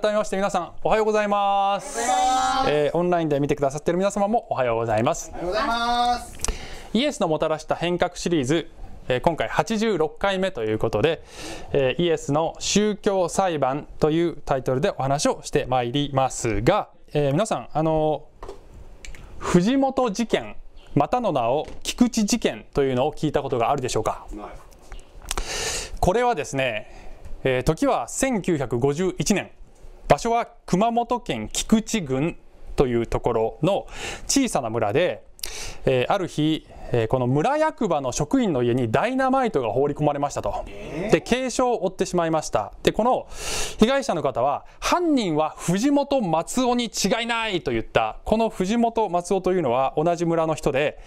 改めまして皆さんおはようございます。えー、オンラインで見てくださっている皆様もおはようございます。おはようございます。イエスのもたらした変革シリーズ、えー、今回86回目ということで、えー、イエスの宗教裁判というタイトルでお話をしてまいりますが、えー、皆さんあの藤本事件またの名を菊池事件というのを聞いたことがあるでしょうか。これはですね、えー、時は1951年場所は熊本県菊池郡というところの小さな村で、えー、ある日、えー、この村役場の職員の家にダイナマイトが放り込まれましたと。で、軽傷を負ってしまいました。で、この被害者の方は、犯人は藤本松尾に違いないと言った、この藤本松尾というのは同じ村の人で、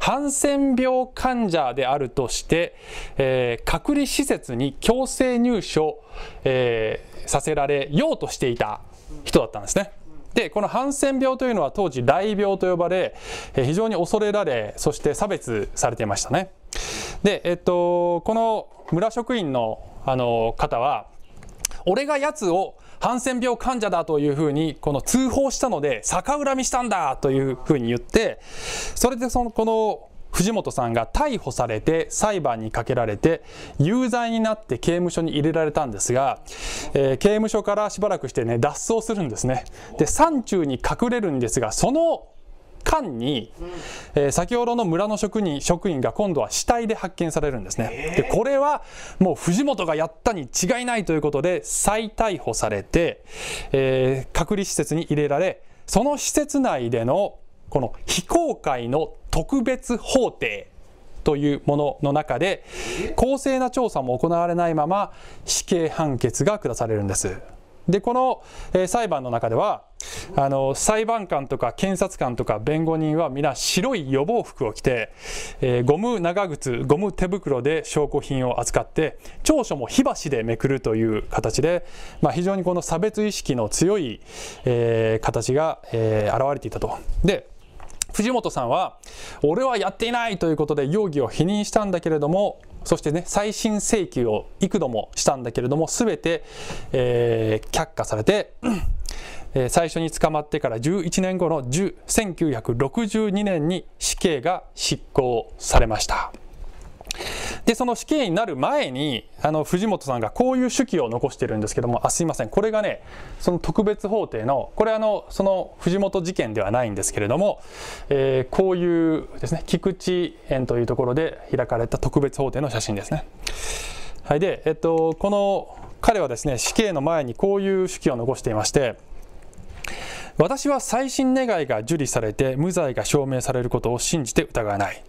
ハンセン病患者であるとして、えー、隔離施設に強制入所、えさせられようとしていた人だったんですね。でこのハンセン病というのは当時雷病と呼ばれ非常に恐れられそして差別されていましたねで、えっと、この村職員のあの方は俺がやつをハンセン病患者だというふうにこの通報したので逆恨みしたんだというふうに言ってそれでそのこの藤本さんが逮捕されて裁判にかけられて有罪になって刑務所に入れられたんですが、えー、刑務所からしばらくしてね脱走するんですねで山中に隠れるんですがその間に、えー、先ほどの村の職員職員が今度は死体で発見されるんですねでこれはもう藤本がやったに違いないということで再逮捕されて、えー、隔離施設に入れられその施設内でのこの非公開の特別法廷というものの中で公正な調査も行われないまま死刑判決が下されるんです。でこの、えー、裁判の中ではあの裁判官とか検察官とか弁護人は皆白い予防服を着て、えー、ゴム長靴ゴム手袋で証拠品を扱って長所も火箸でめくるという形で、まあ、非常にこの差別意識の強い、えー、形が、え現れていたと。で藤本さんは、俺はやっていないということで容疑を否認したんだけれども、そしてね、再審請求を幾度もしたんだけれども、全て、えー、却下されて、えー、最初に捕まってから11年後の1962年に死刑が執行されました。で、その死刑になる前に、あの、藤本さんがこういう手記を残してるんですけども、あ、すいません。これがね、その特別法廷の、これあの、その藤本事件ではないんですけれども、えー、こういうですね、菊池園というところで開かれた特別法廷の写真ですね。はい。で、えっと、この、彼はですね、死刑の前にこういう手記を残していまして、私は再審願いが受理されて無罪が証明されることを信じて疑わない。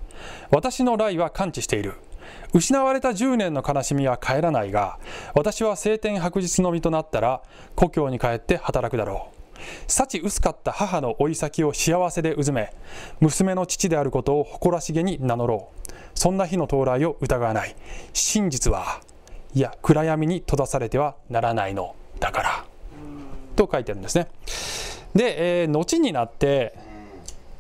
私の雷は完治している。失われた10年の悲しみは帰らないが、私は晴天白日の身となったら、故郷に帰って働くだろう。幸薄かった母の老い先を幸せでうずめ、娘の父であることを誇らしげに名乗ろう。そんな日の到来を疑わない。真実は、いや、暗闇に閉ざされてはならないのだから。と書いてるんですね。で、えー、後になって、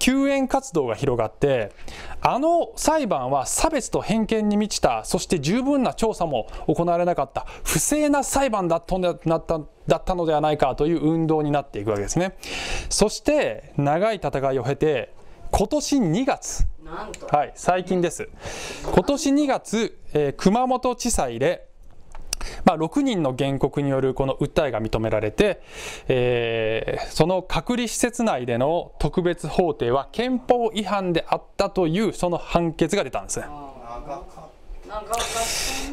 救援活動が広がってあの裁判は差別と偏見に満ちたそして十分な調査も行われなかった不正な裁判だっただったのではないかという運動になっていくわけですねそして長い戦いを経て今年2月はい最近です今年2月、えー、熊本地裁でまあ、6人の原告によるこの訴えが認められて、えー、その隔離施設内での特別法廷は憲法違反であったというその判決が出たんですね。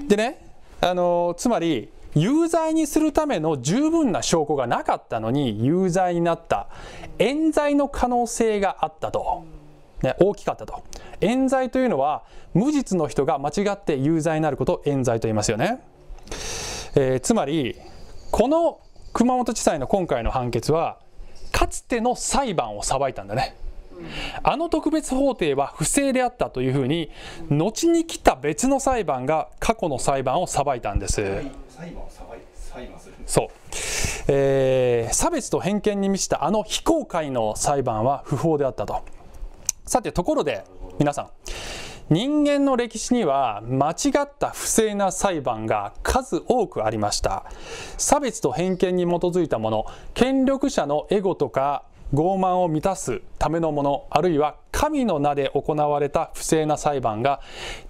でね、あのつまり有罪にするための十分な証拠がなかったのに有罪になった冤罪の可能性があったと。ね、大きかったと。冤罪というのは無実の人が間違って有罪になることを冤罪と言いますよね。えー、つまりこの熊本地裁の今回の判決はかつての裁判を裁いたんだね。あの特別法廷は不正であったというふうに後に来た別の裁判が過去の裁判を裁いたんです。そうえ差別と偏見に満ちたあの非公開の裁判は不法であったと。さてところで皆さん人間の歴史には間違った不正な裁判が数多くありました差別と偏見に基づいたもの権力者のエゴとか傲慢を満たすためのものあるいは神の名で行われた不正な裁判が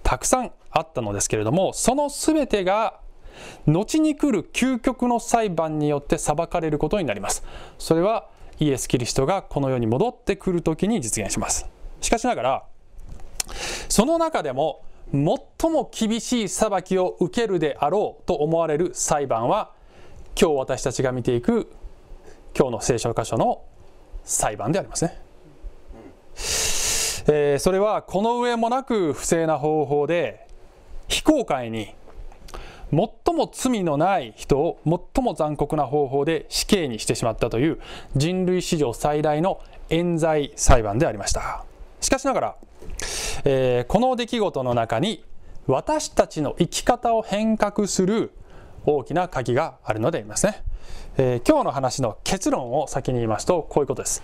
たくさんあったのですけれどもその全てが後に来る究極の裁判によって裁かれることになりますそれはイエス・キリストがこの世に戻ってくる時に実現しますしかしながらその中でも最も厳しい裁きを受けるであろうと思われる裁判は今日私たちが見ていく今日の聖書箇所の裁判でありますね。えー、それはこの上もなく不正な方法で非公開に最も罪のない人を最も残酷な方法で死刑にしてしまったという人類史上最大の冤罪裁判でありました。しかしながらえー、この出来事の中に私たちの生き方を変革する大きな鍵があるのでありますね、えー、今日の話の結論を先に言いますとこういうことです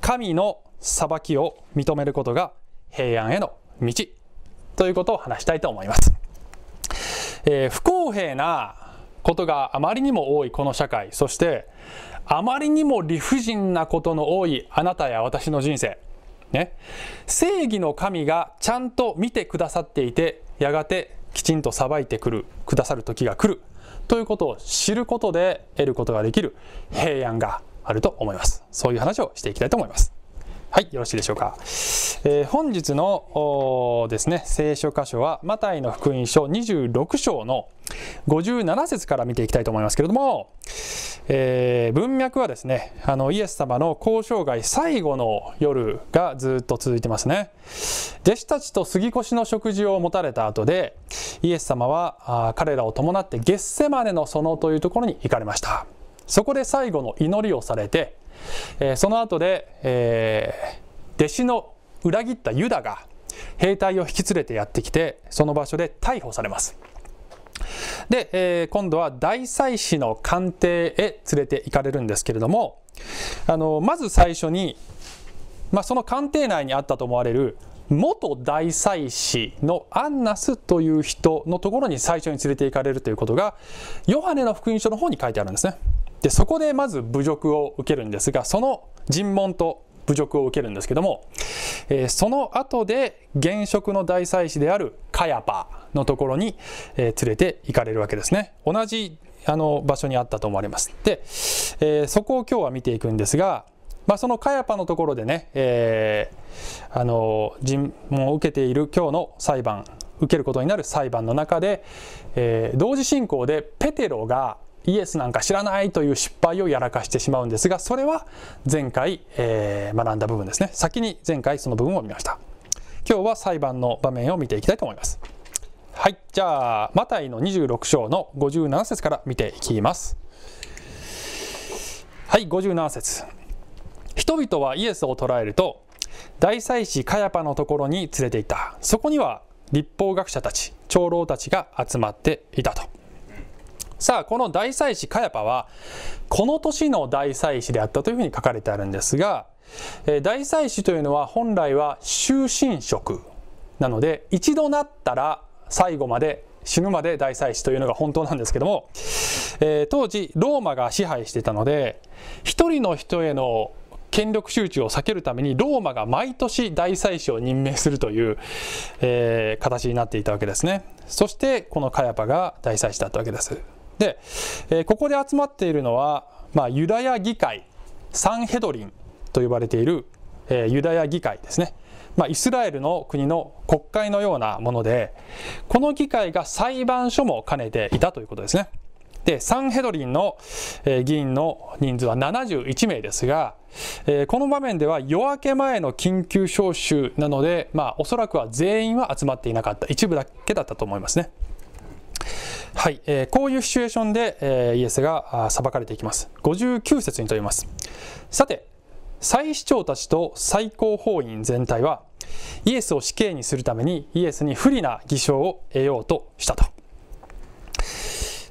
神の裁きを認めることが平安への道ということを話したいと思います、えー、不公平なことがあまりにも多いこの社会そしてあまりにも理不尽なことの多いあなたや私の人生ね、正義の神がちゃんと見てくださっていてやがてきちんと裁いてくるくださる時が来るということを知ることで得ることができる平安があると思いますそういう話をしていきたいと思いますはい、よろしいでしょうか。えー、本日のですね、聖書箇所は、マタイの福音書26章の57節から見ていきたいと思いますけれども、えー、文脈はですね、あのイエス様の交渉外最後の夜がずっと続いてますね。弟子たちと杉越の食事を持たれた後で、イエス様は彼らを伴ってゲッセマネの園というところに行かれました。そこで最後の祈りをされて、えー、その後で、えー、弟子の裏切ったユダが兵隊を引き連れてやってきてその場所で逮捕されますで、えー、今度は大祭司の官邸へ連れて行かれるんですけれどもあのまず最初に、まあ、その官邸内にあったと思われる元大祭司のアンナスという人のところに最初に連れて行かれるということがヨハネの福音書の方に書いてあるんですね。でそこでまず侮辱を受けるんですがその尋問と侮辱を受けるんですけども、えー、その後で現職の大祭司であるカヤパのところに、えー、連れて行かれるわけですね同じあの場所にあったと思われますで、えー、そこを今日は見ていくんですが、まあ、そのカヤパのところでね、えあの尋問を受けている今日の裁判受けることになる裁判の中で、え同時進行でペテロがイエスなんか知らないという失敗をやらかしてしまうんですが、それは前回、えー、学んだ部分ですね。先に前回その部分を見ました。今日は裁判の場面を見ていきたいと思います。はい、じゃあ、マタイの26章の57節から見ていきます。はい、57節。人々はイエスを捕らえると、大祭司カヤパのところに連れていた。そこには立法学者たち、長老たちが集まっていたと。さあ、この大祭司カヤパは、この年の大祭司であったというふうに書かれてあるんですが、大祭司というのは本来は終身職なので、一度なったら最後まで死ぬまで大祭司というのが本当なんですけども、えー、当時ローマが支配してたので一人の人への権力集中を避けるためにローマが毎年大祭司を任命するという、えー、形になっていたわけですねそしてこのカヤパが大祭司だったわけですで、えー、ここで集まっているのは、まあ、ユダヤ議会サンヘドリンと呼ばれている、えー、ユダヤ議会ですね、まあ、イスラエルの国の国会のようなものでこの議会が裁判所も兼ねていたということですねでサンヘドリンの、えー、議員の人数は71名ですが、えー、この場面では夜明け前の緊急招集なので、まあ、おそらくは全員は集まっていなかった一部だけだったと思いますねはい、えー、こういうシチュエーションで、えー、イエスが裁かれていきます。59節にとります。さて、祭司長たちと最高法院全体は、イエスを死刑にするためにイエスに不利な偽証を得ようとしたと。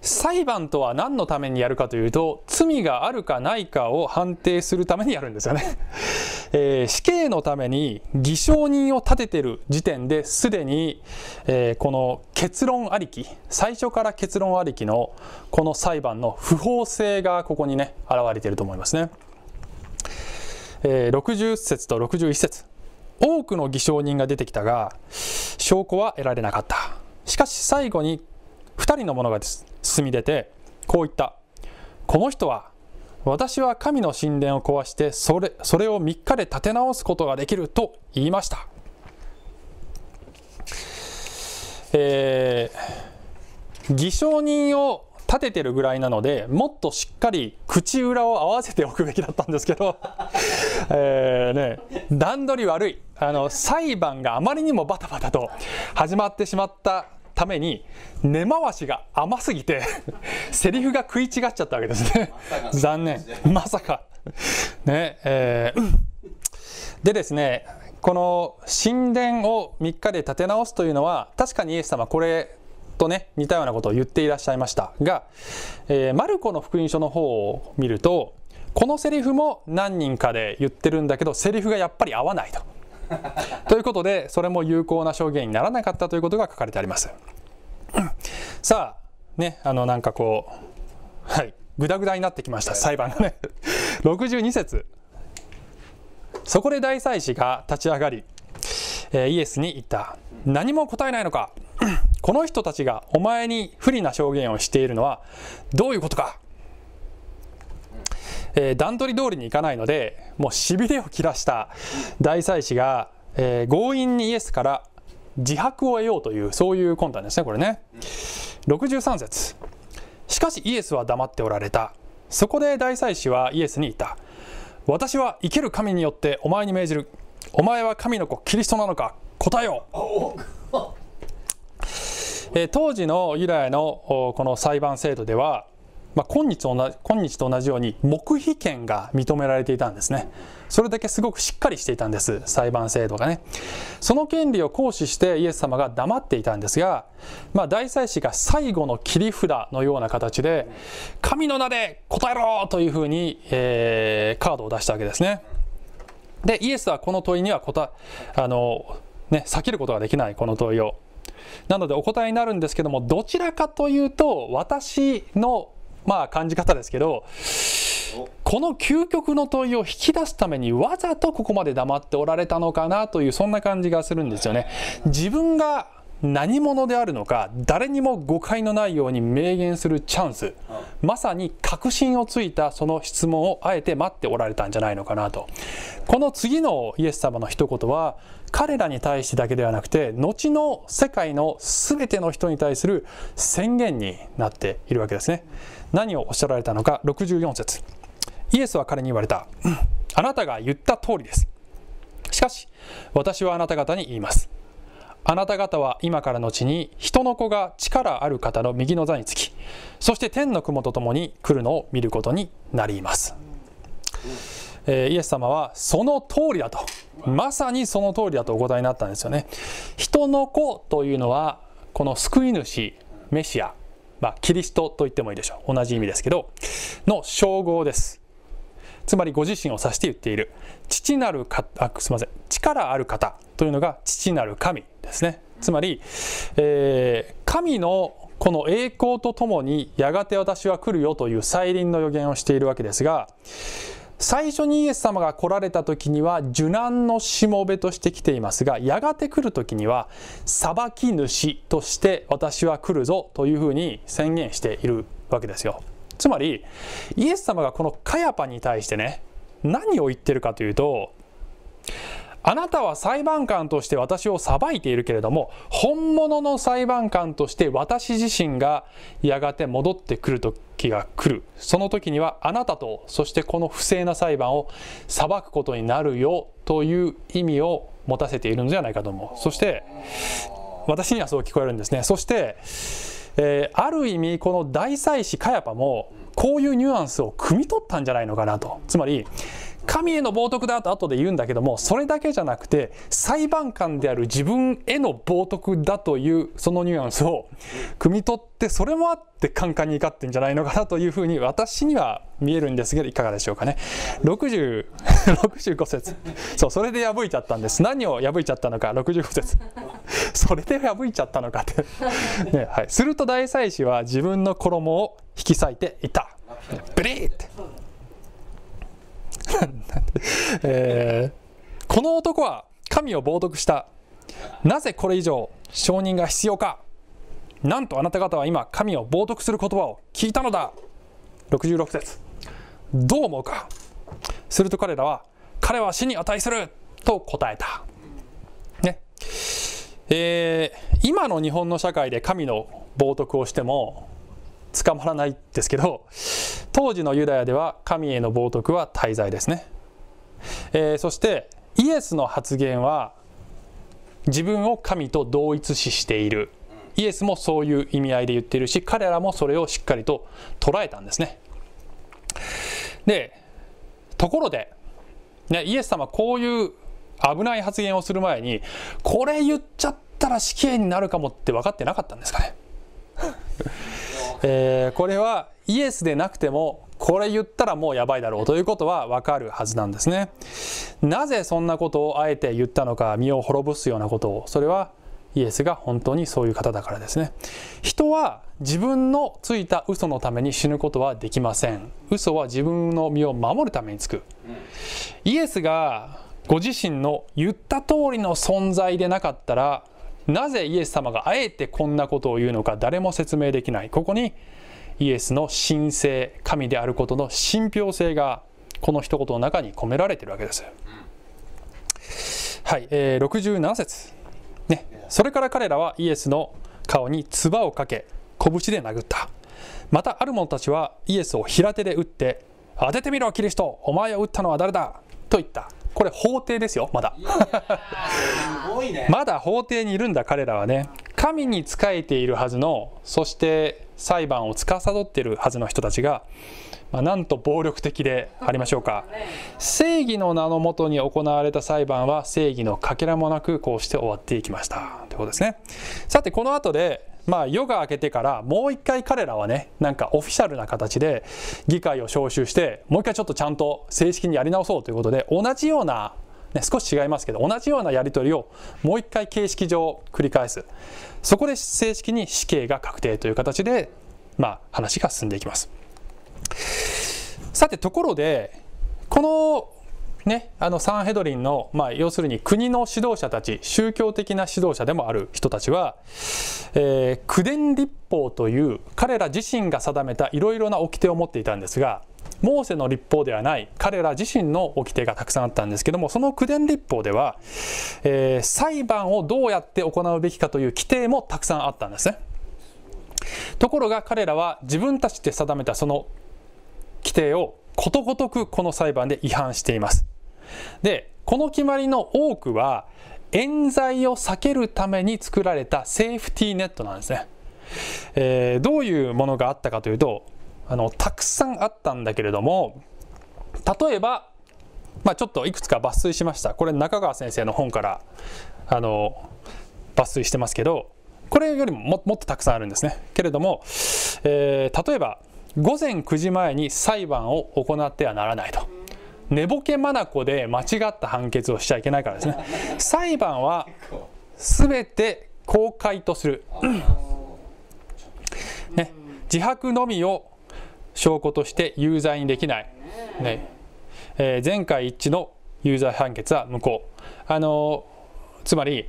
裁判とは何のためにやるかというと罪があるかないかを判定するためにやるんですよね、えー、死刑のために偽証人を立ててる時点ですでに、えー、この結論ありき最初から結論ありきのこの裁判の不法性がここにね現れていると思いますね、えー、60節と61節多くの偽証人が出てきたが証拠は得られなかったしかし最後に2人の者が進み出てこう言ったこの人は私は神の神殿を壊してそれそれを3日で立て直すことができると言いました、えー、偽証人を立ててるぐらいなのでもっとしっかり口裏を合わせておくべきだったんですけど えね、段取り悪いあの裁判があまりにもバタバタと始まってしまったために根回しが甘すぎて セリフが食い違っちゃったわけですね残念まさかねえー、でですねこの神殿を3日で建て直すというのは確かにイエス様これとね似たようなことを言っていらっしゃいましたが、えー、マルコの福音書の方を見るとこのセリフも何人かで言ってるんだけどセリフがやっぱり合わないと。ということで、それも有効な証言にならなかったということが書かれてあります。さあ、ね、あの、なんかこう、はい、グダグダになってきました、裁判がね。62 節。そこで大祭司が立ち上がり、えー、イエスに言った。何も答えないのか。この人たちがお前に不利な証言をしているのはどういうことか。えー、段取り通りにいかないのでもうしびれを切らした大祭司が、えー、強引にイエスから自白を得ようというそういう魂胆ですねこれね63節しかしイエスは黙っておられたそこで大祭司はイエスに言った私は生ける神によってお前に命じるお前は神の子キリストなのか答えようえー、当時のユダヤのこの裁判制度ではまあ、今日と同じ今日と同じように黙秘権が認められていたんですねそれだけすごくしっかりしていたんです裁判制度がねその権利を行使してイエス様が黙っていたんですが、まあ、大祭司が最後の切り札のような形で「神の名で答えろ!」というふうに、えー、カードを出したわけですねでイエスはこの問いには答えあのね避けることができないこの問いをなのでお答えになるんですけどもどちらかというと私のまあ感じ方ですけど、この究極の問いを引き出すためにわざとここまで黙っておられたのかなというそんな感じがするんですよね。自分が何者であるのか誰にも誤解のないように明言するチャンスまさに確信をついたその質問をあえて待っておられたんじゃないのかなとこの次のイエス様の一言は彼らに対してだけではなくて後の世界の全ての人に対する宣言になっているわけですね。何をおっしゃられたのか64節イエスは彼に言われたあなたが言った通りですしかし私はあなた方に言いますあなた方は今からのちに人の子が力ある方の右の座につきそして天の雲とともに来るのを見ることになります、えー、イエス様はその通りだとまさにその通りだとお答えになったんですよね人の子というのはこの救い主メシアまあ、キリストと言ってもいいでしょう。同じ意味ですけど、の称号です。つまりご自身を指して言っている、父なるか、あ、すみません、力ある方というのが父なる神ですね。つまり、えー、神のこの栄光とともにやがて私は来るよという再臨の予言をしているわけですが、最初にイエス様が来られた時には受難のしもべとして来ていますがやがて来る時には裁き主として私は来るぞというふうに宣言しているわけですよつまりイエス様がこのカヤパに対してね何を言ってるかというとあなたは裁判官として私を裁いているけれども、本物の裁判官として私自身がやがて戻ってくる時が来る。その時にはあなたと、そしてこの不正な裁判を裁くことになるよという意味を持たせているのではないかと思う。そして、私にはそう聞こえるんですね。そして、えー、ある意味この大祭司カヤパもこういうニュアンスを汲み取ったんじゃないのかなと。つまり、神への冒涜だと後で言うんだけども、それだけじゃなくて、裁判官である自分への冒涜だという、そのニュアンスを汲み取って、それもあってカンカンに怒ってんじゃないのかなというふうに私には見えるんですけど、いかがでしょうかね。6 5節。そう、それで破いちゃったんです。何を破いちゃったのか、65節。それで破いちゃったのかってねはい。すると大祭司は自分の衣を引き裂いていた。ブリーって。えー、この男は神を冒涜したなぜこれ以上承認が必要かなんとあなた方は今神を冒涜する言葉を聞いたのだ66節どう思うかすると彼らは彼は死に値すると答えた、ねえー、今の日本の社会で神の冒涜をしても捕まらないですけど当時のユダヤでは神への冒涜は大罪ですね、えー、そしてイエスの発言は自分を神と同一視しているイエスもそういう意味合いで言っているし彼らもそれをしっかりと捉えたんですねでところで、ね、イエス様こういう危ない発言をする前にこれ言っちゃったら死刑になるかもって分かってなかったんですかねえー、これはイエスでなくてもこれ言ったらもうやばいだろうということはわかるはずなんですねなぜそんなことをあえて言ったのか身を滅ぼすようなことをそれはイエスが本当にそういう方だからですね人は自分のついた嘘のために死ぬことはできません嘘は自分の身を守るためにつくイエスがご自身の言った通りの存在でなかったらなぜイエス様があえてこんなことを言うのか誰も説明できない。ここにイエスの神聖、神であることの信憑性がこの一言の中に込められているわけです。はい、えー、67節、ね。それから彼らはイエスの顔に唾をかけ、拳で殴った。またある者たちはイエスを平手で打って、当ててみろ、キリストお前を打ったのは誰だと言った。これ法廷ですよまだまだ法廷にいるんだ彼らはね神に仕えているはずのそして裁判を司っているはずの人たちが、まあ、なんと暴力的でありましょうか正義の名のもとに行われた裁判は正義のかけらもなくこうして終わっていきましたということですねさてこの後でまあ、夜が明けてからもう一回彼らはね、なんかオフィシャルな形で議会を招集して、もう一回ちょっとちゃんと正式にやり直そうということで、同じような、ね、少し違いますけど、同じようなやり取りをもう一回形式上繰り返す。そこで正式に死刑が確定という形で、まあ、話が進んでいきます。さて、ところで、このね、あのサンヘドリンの、まあ、要するに国の指導者たち、宗教的な指導者でもある人たちは、えー、宮殿立法という彼ら自身が定めたいろいろな掟を持っていたんですが、モーセの立法ではない彼ら自身の掟がたくさんあったんですけどもその宮殿立法では、えー、裁判をどうやって行うべきかという規定もたくさんあったんですねところが彼らは自分たちで定めたその規定をことごとくこの裁判で違反していますで、この決まりの多くは、冤罪を避けるために作られたセーフティーネットなんですね。えー、どういうものがあったかというと、あの、たくさんあったんだけれども、例えば、まあ、ちょっといくつか抜粋しました。これ中川先生の本から、あの、抜粋してますけど、これよりももっとたくさんあるんですね。けれども、えー、例えば、午前9時前に裁判を行ってはならないと。寝ぼけ眼で間違った判決をしちゃいけないからですね裁判は全て公開とする、ね、自白のみを証拠として有罪にできない、ねえー、前回一致の有罪判決は無効、あのー、つまり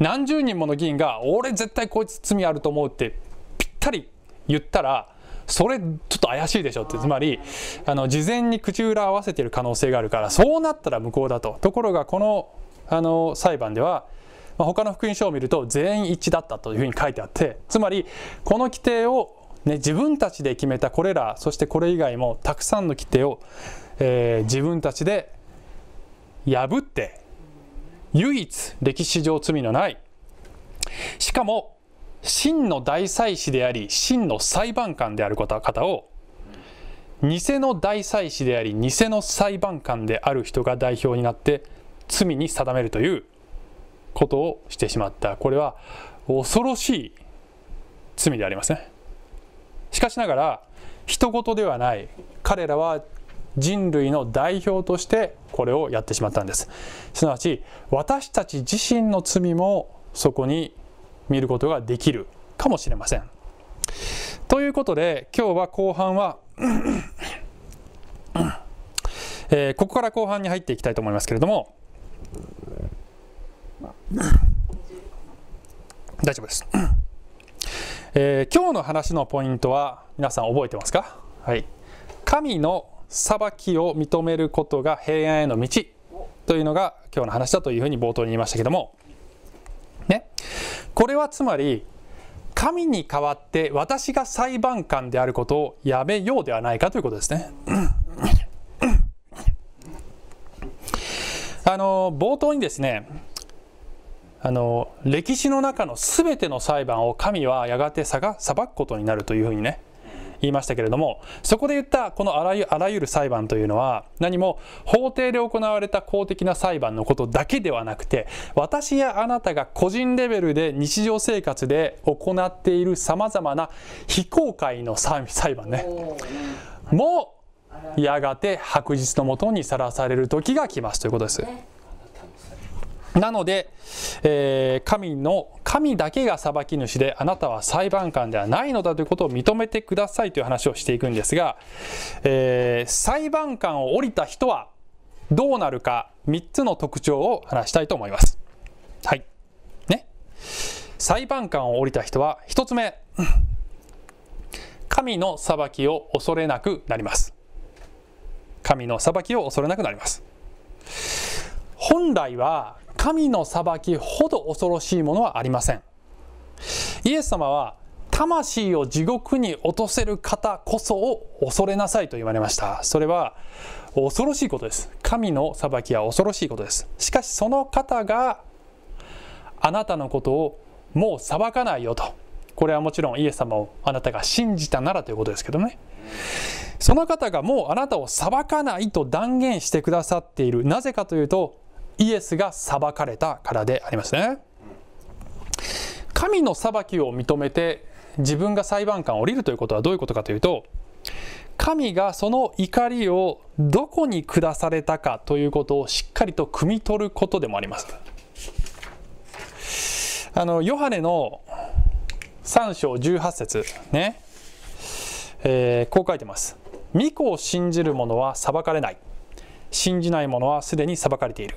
何十人もの議員が「俺絶対こいつ罪あると思う」ってぴったり言ったらそれちょっと怪しいでしょってつまりあの事前に口裏合わせてる可能性があるからそうなったら無効だとところがこのあの裁判では、まあ、他の福音書を見ると全員一致だったというふうに書いてあってつまりこの規定を、ね、自分たちで決めたこれらそしてこれ以外もたくさんの規定を、えー、自分たちで破って唯一歴史上罪のないしかも真の大祭司であり真の裁判官である方を偽の大祭司であり偽の裁判官である人が代表になって罪に定めるということをしてしまったこれは恐ろしい罪でありますねしかしながら人事ではない彼らは人類の代表としてこれをやってしまったんですすなわち私たち自身の罪もそこに見ることができるかもしれません。ということで今日は後半は えー、ここから後半に入っていきたいと思いますけれども大丈夫です、えー、今日の話のポイントは皆さん覚えてますか、はい、神の裁きを認めることが平安への道というのが今日の話だというふうに冒頭に言いましたけどもこれはつまり神に代わって私が裁判官であることをやめようではないかということですね。あの冒頭にですねあの歴史の中の全ての裁判を神はやがて裁くことになるというふうにね言いましたけれどもそこで言ったこのあらゆあらゆる裁判というのは何も法廷で行われた公的な裁判のことだけではなくて私やあなたが個人レベルで日常生活で行っているさまざまな非公開の裁判ねもやがて白日のもとにさらされる時が来ますということです。なので、えー、神の、神だけが裁き主で、あなたは裁判官ではないのだということを認めてくださいという話をしていくんですが、えー、裁判官を降りた人はどうなるか、3つの特徴を話したいと思います。はい。ね。裁判官を降りた人は、1つ目、神の裁きを恐れなくなります。神の裁きを恐れなくなります。本来は神の裁きほど恐ろしいものはありません。イエス様は魂を地獄に落とせる方こそを恐れなさいと言われました。それは恐ろしいことです。神の裁きは恐ろしいことです。しかしその方があなたのことをもう裁かないよと。これはもちろんイエス様をあなたが信じたならということですけどね。その方がもうあなたを裁かないと断言してくださっている。なぜかというとイエスが裁かれたからでありますね。神の裁きを認めて自分が裁判官を降りるということはどういうことかというと神がその怒りをどこに下されたかということをしっかりと汲み取ることでもあります。あのヨハネの3章18節ね、えー、こう書いてます。御子を信じる者は裁かれない。信じない者はすでに裁かれている。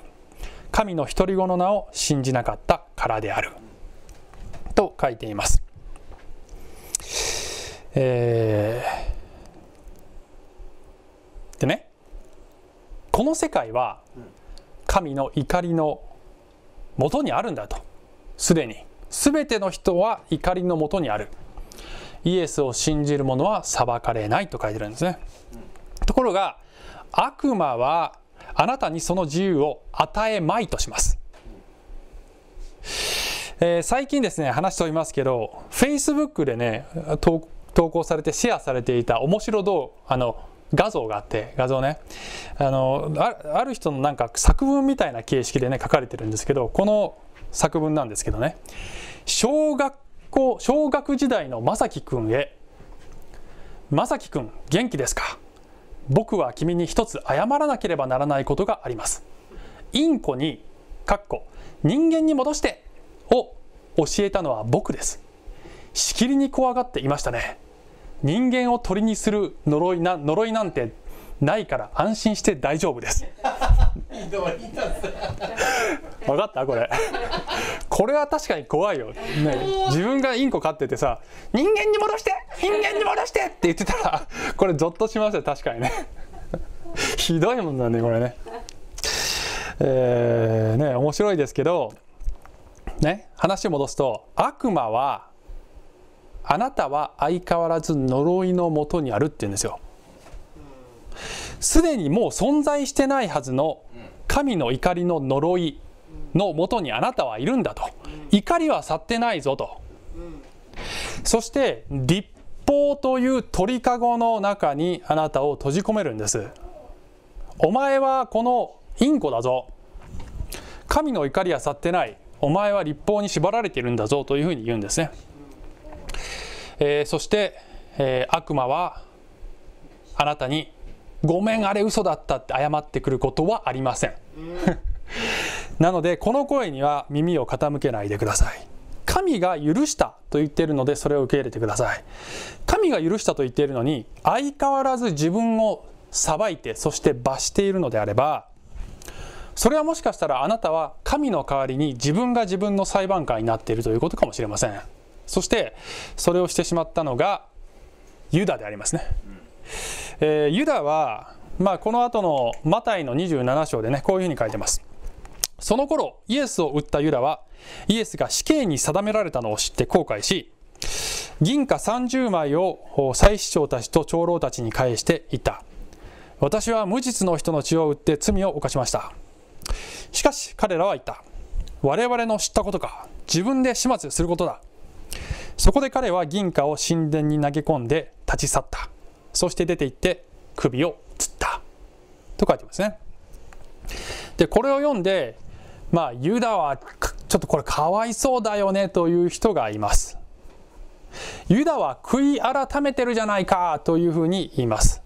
神の独り子の名を信じなかったからであると書いています。えー、でねこの世界は神の怒りのもとにあるんだとすでに全ての人は怒りのもとにあるイエスを信じる者は裁かれないと書いてるんですねところが悪魔はあなたにその自由を与えまいとします、えー、最近ですね話しておりますけど Facebook でね投稿されてシェアされていた面白動あの画像があって画像ねあのある人のなんか作文みたいな形式でね書かれてるんですけどこの作文なんですけどね小学校小学時代の正輝くんへ正輝くん元気ですか僕は君に一つ謝らなければならないことがあります。インコに、かっこ、人間に戻してを教えたのは僕です。しきりに怖がっていましたね。人間を鳥にする呪いな呪いなんてないから安心して大丈夫です分かったこれこれは確かに怖いよ、ね、自分がインコ飼っててさ「人間に戻して人間に戻して!」って言ってたらこれゾッとしますよ確かにねひどいもんだねこれねえー、ね面白いですけどね話を戻すと悪魔はあなたは相変わらず呪いのもとにあるって言うんですよすでにもう存在してないはずの神の怒りの呪いのもとにあなたはいるんだと怒りは去ってないぞとそして立法という鳥かごの中にあなたを閉じ込めるんですお前はこのインコだぞ神の怒りは去ってないお前は立法に縛られているんだぞというふうに言うんですね、えー、そして、えー、悪魔はあなたにごめん、あれ嘘だったって謝ってくることはありません。なので、この声には耳を傾けないでください。神が許したと言っているので、それを受け入れてください。神が許したと言っているのに、相変わらず自分を裁いて、そして罰しているのであれば、それはもしかしたらあなたは神の代わりに自分が自分の裁判官になっているということかもしれません。そして、それをしてしまったのが、ユダでありますね。えー、ユダは、まあ、この後のマタイの27章でねこういうふうに書いてますその頃イエスを売ったユダはイエスが死刑に定められたのを知って後悔し銀貨30枚を祭司長たちと長老たちに返していた私は無実の人の血を売って罪を犯しましたしかし彼らは言った我々の知ったことか自分で始末することだそこで彼は銀貨を神殿に投げ込んで立ち去ったそして出て行って首を吊ったと書いてますねでこれを読んでまあユダはちょっとこれかわいそうだよねという人がいますユダは悔い改めてるじゃないかというふうに言います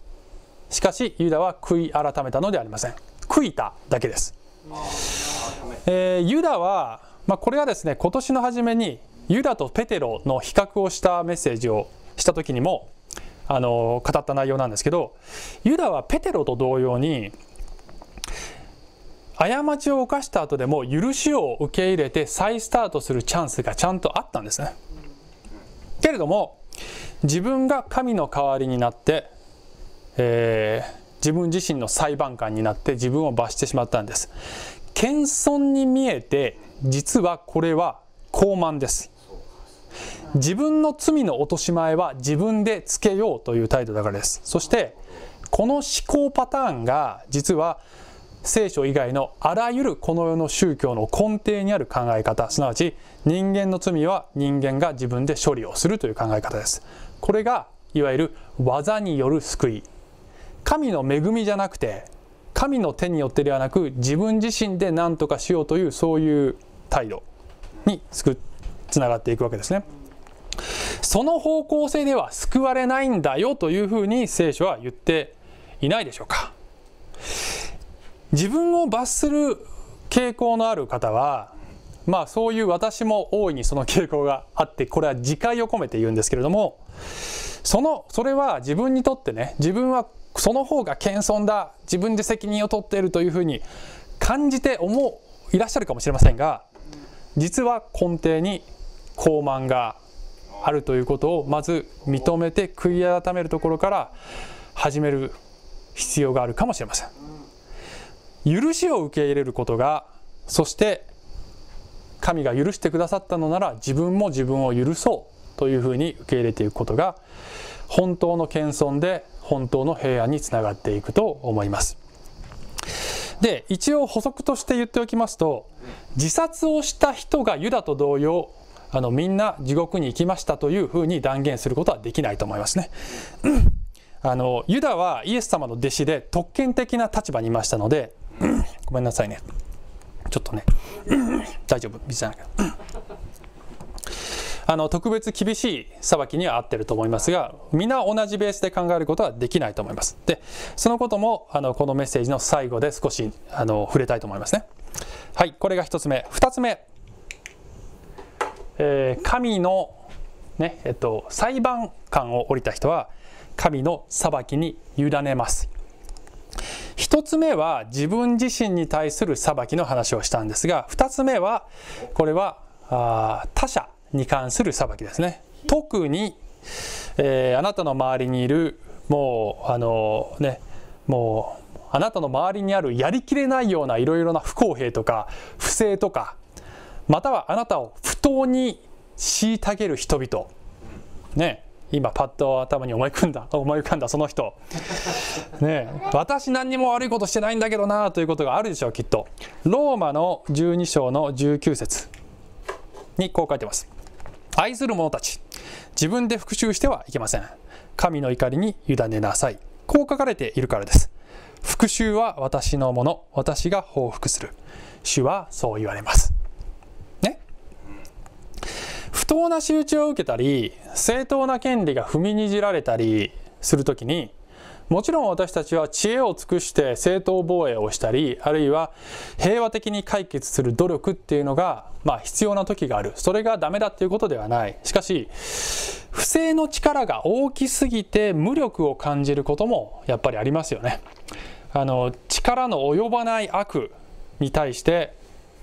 しかしユダは悔い改めたのではありません悔いただけです、えー、ユダは、まあ、これはですね今年の初めにユダとペテロの比較をしたメッセージをした時にもあの語った内容なんですけどユダはペテロと同様に過ちを犯した後でも許しを受け入れて再スタートするチャンスがちゃんとあったんですね。けれども自分が神の代わりになって、えー、自分自身の裁判官になって自分を罰してしまったんです。謙遜に見えて実はこれは傲慢です。自分の罪の落とし前は自分でつけようという態度だからです。そして、この思考パターンが実は聖書以外のあらゆるこの世の宗教の根底にある考え方、すなわち人間の罪は人間が自分で処理をするという考え方です。これがいわゆる技による救い。神の恵みじゃなくて、神の手によってではなく自分自身で何とかしようというそういう態度に救つながっていくわけですね。その方向性では救われないんだよというふうに聖書は言っていないでしょうか。自分を罰する傾向のある方はまあそういう私も大いにその傾向があってこれは自戒を込めて言うんですけれどもそのそれは自分にとってね自分はその方が謙遜だ自分で責任を取っているというふうに感じて思ういらっしゃるかもしれませんが実は根底に高慢があるということをまず認めて悔い改めるところから始める必要があるかもしれません許しを受け入れることがそして神が許してくださったのなら自分も自分を許そうというふうに受け入れていくことが本当の謙遜で本当の平安につながっていくと思いますで一応補足として言っておきますと自殺をした人がユダと同様あのみんな地獄に行きましたというふうに断言することはできないと思いますね。あのユダはイエス様の弟子で特権的な立場にいましたので、ごめんなさいねちょっとね、大丈夫あの特別厳しい裁きには合ってると思いますが皆同じベースで考えることはできないと思いますでそのこともあのこのメッセージの最後で少しあの触れたいと思いますねはいこれが1つ目2つ目えー、神の、ねえっと、裁判官を降りた人は神の裁きに委ねます。1つ目は自分自身に対する裁きの話をしたんですが2つ目はこれはあ他者に関する裁きですね。特に、えー、あなたの周りにいるもうあのねもうあなたの周りにあるやりきれないようないろいろな不公平とか不正とかまたはあなたを不当に虐げる人々ね今パッと頭に思い浮かんだ 思い浮かんだその人ね私何にも悪いことしてないんだけどなということがあるでしょうきっとローマの12章の19節にこう書いてます愛する者たち自分で復讐してはいけません神の怒りに委ねなさいこう書かれているからです復讐は私のもの私が報復する主はそう言われます当な仕打ちを受けたり正当な権利が踏みにじられたりする時にもちろん私たちは知恵を尽くして正当防衛をしたりあるいは平和的に解決する努力っていうのが、まあ、必要な時があるそれがダメだっていうことではないしかし不正の力が大きすぎて無力を感じることもやっぱりありますよね。あの力の及ばない悪に対して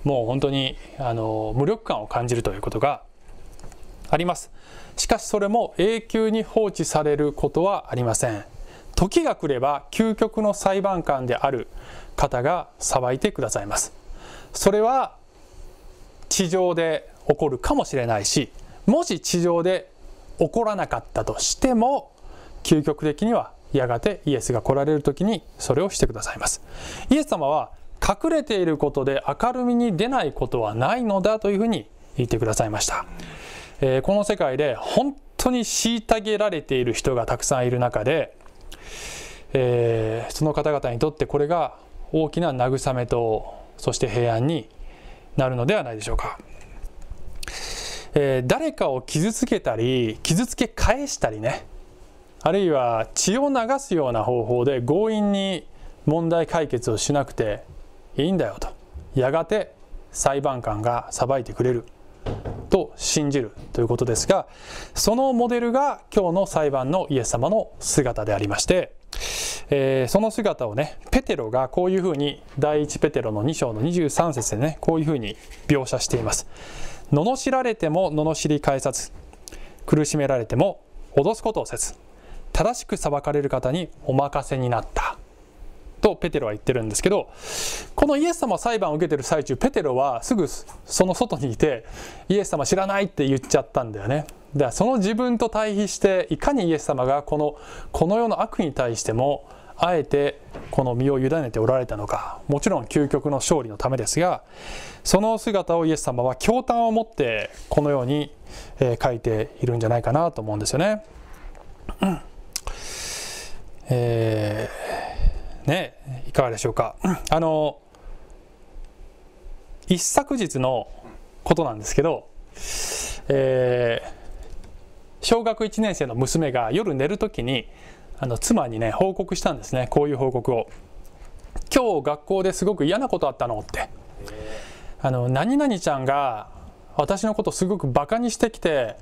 もう本当にあの無力感を感じるということがあります。しかしそれも永久に放置されることはありません。時が来れば究極の裁判官である方が裁いてくださいます。それは地上で起こるかもしれないし、もし地上で起こらなかったとしても、究極的にはやがてイエスが来られる時にそれをしてくださいます。イエス様は隠れていることで明るみに出ないことはないのだというふうに言ってくださいました。えー、この世界で本当に虐げられている人がたくさんいる中で、えー、その方々にとってこれが大きな慰めとそして平安になるのではないでしょうか、えー、誰かを傷つけたり傷つけ返したりねあるいは血を流すような方法で強引に問題解決をしなくていいんだよとやがて裁判官が裁いてくれると信じるということですが、そのモデルが今日の裁判のイエス様の姿でありまして、えー、その姿をね、ペテロがこういうふうに、第一ペテロの2章の23節でね、こういうふうに描写しています。罵られても罵り返さず、苦しめられても脅すことをせず、正しく裁かれる方にお任せになった。とペテロは言ってるんですけどこのイエス様裁判を受けてる最中ペテロはすぐその外にいてイエス様知らないって言っちゃったんだよねだからその自分と対比していかにイエス様がこのこの世の悪に対してもあえてこの身を委ねておられたのかもちろん究極の勝利のためですがその姿をイエス様は驚嘆を持ってこのように、え書いているんじゃないかなと思うんですよね。うん、えーね、いかがでしょうか。あの一昨日のことなんですけど、えー、小学1年生の娘が夜寝る時にあの妻にね報告したんですねこういう報告を「今日学校ですごく嫌なことあったの」ってあの何々ちゃんが私のことすごくバカにしてきて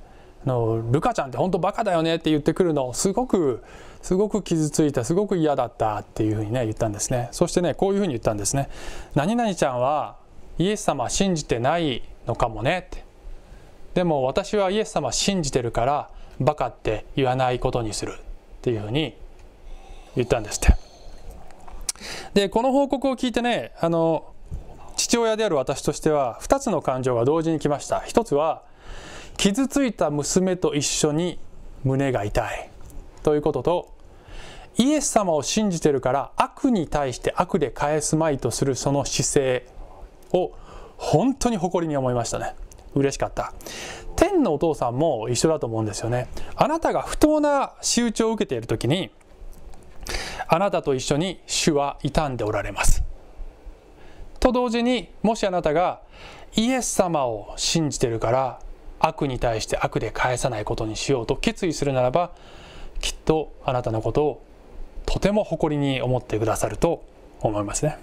あの「ルカちゃんって本当バカだよね」って言ってくるのをすごくすごく傷ついたすごく嫌だったっていうふうにね言ったんですねそしてねこういうふうに言ったんですね「何々ちゃんはイエス様信じてないのかもね」って「でも私はイエス様信じてるからバカって言わないことにする」っていうふうに言ったんですってでこの報告を聞いてねあの父親である私としては2つの感情が同時に来ました一つは傷ついた娘と一緒に胸が痛いということとイエス様を信じてるから悪に対して悪で返すまいとするその姿勢を本当に誇りに思いましたね嬉しかった天のお父さんも一緒だと思うんですよねあなたが不当な仕打ちを受けている時にあなたと一緒に主は傷んでおられますと同時にもしあなたがイエス様を信じてるから悪に対して悪で返さないことにしようと決意するならばきっとあなたのことをとても誇りに思ってくださると思いますね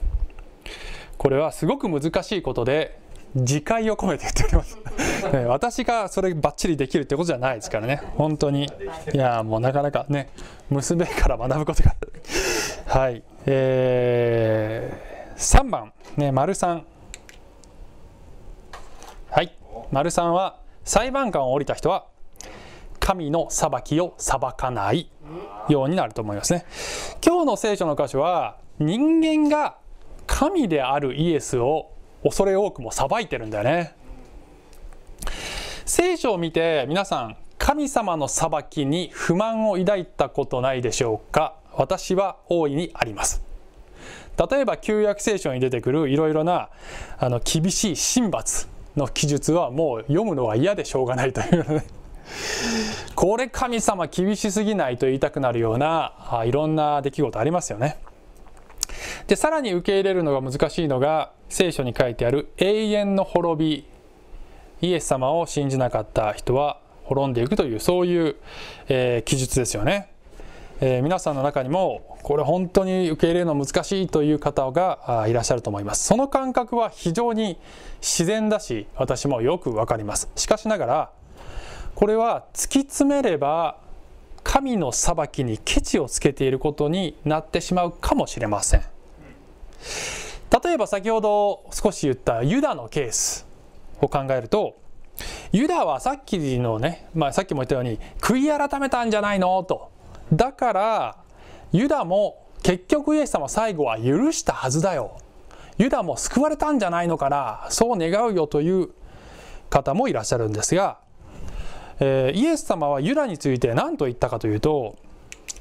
これはすごく難しいことで自戒を込めて言っております ね、私がそればっちりできるってことじゃないですからね本当にいやもうなかなかね娘から学ぶことがはいえー、3番ね丸んはい丸んは裁判官を降りた人は神の裁きを裁かないようになると思いますね。今日の聖書の箇所は人間が神であるイエスを恐れ多くも裁いてるんだよね。聖書を見て皆さん神様の裁きに不満を抱いたことないでしょうか私は大いにあります。例えば旧約聖書に出てくるいろいろなあの厳しい神罰の記述はもう読むのは嫌でしょうがないというねこれ神様厳しすぎないと言いたくなるような、いろんな出来事ありますよね。で、さらに受け入れるのが難しいのが、聖書に書いてある永遠の滅び。イエス様を信じなかった人は滅んでいくという、そういう、えー、記述ですよね。えー、皆さんの中にも、これ本当に受け入れるの難しいという方がいらっしゃると思います。その感覚は非常に自然だし、私もよくわかります。しかしながら、これは突き詰めれば神の裁きにケチをつけていることになってしまうかもしれません例えば先ほど少し言ったユダのケースを考えるとユダはさっきのね、まあ、さっきも言ったように悔い改めたんじゃないのとだからユダも結局イエス様最後は許したはずだよユダも救われたんじゃないのかなそう願うよという方もいらっしゃるんですがえー、イエス様はユダについて何と言ったかというと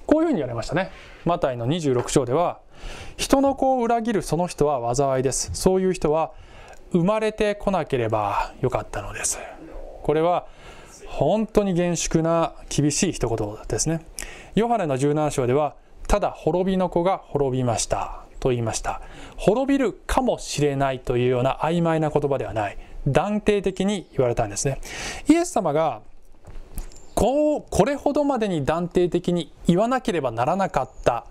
こういうふうに言われましたねマタイの26章では人の子を裏切るその人は災いですそういう人は生まれてこなければよかったのですこれは本当に厳粛な厳しい一言ですねヨハネの17章ではただ滅びの子が滅びましたと言いました滅びるかもしれないというような曖昧な言葉ではない断定的に言われたんですねイエス様がこうこれほどまでに断定的に言わなければならなかった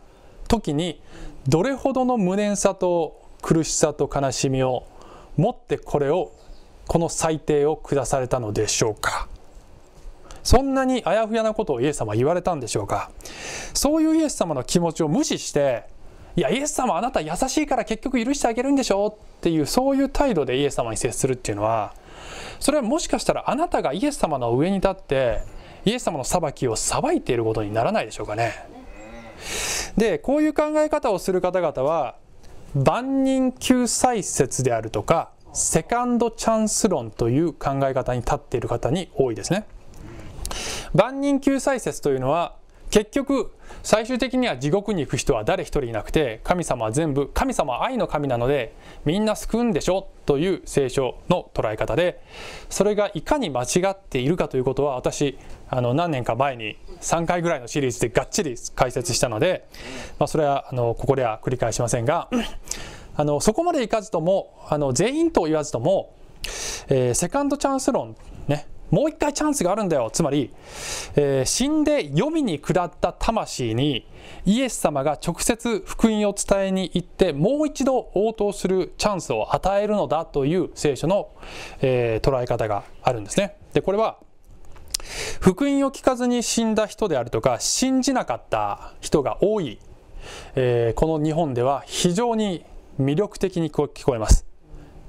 時にどれほどの無念さと苦しさと悲しみを持ってこれをこの裁定を下されたのでしょうかそんなにあやふやなことをイエス様は言われたんでしょうかそういうイエス様の気持ちを無視していやイエス様あなた優しいから結局許してあげるんでしょうっていうそういう態度でイエス様に接するっていうのはそれはもしかしたらあなたがイエス様の上に立ってイエス様の裁きを裁いていることにならないでしょうかね。でこういう考え方をする方々は万人救済説であるとかセカンドチャンス論という考え方に立っている方に多いですね。万人救済説というのは結局最終的には地獄に行く人は誰一人いなくて神様は全部神様は愛の神なのでみんな救うんでしょという聖書の捉え方でそれがいかに間違っているかということは私あの何年か前に3回ぐらいのシリーズでがっちり解説したので、まあ、それはあのここでは繰り返しませんがあのそこまでいかずともあの全員と言わずとも、えー、セカンドチャンス論もう一回チャンスがあるんだよつまり、えー、死んで黄泉に下った魂にイエス様が直接福音を伝えに行ってもう一度応答するチャンスを与えるのだという聖書の、えー、捉え方があるんですね。でこれは福音を聞かずに死んだ人であるとか信じなかった人が多い、えー、この日本では非常に魅力的に聞こえます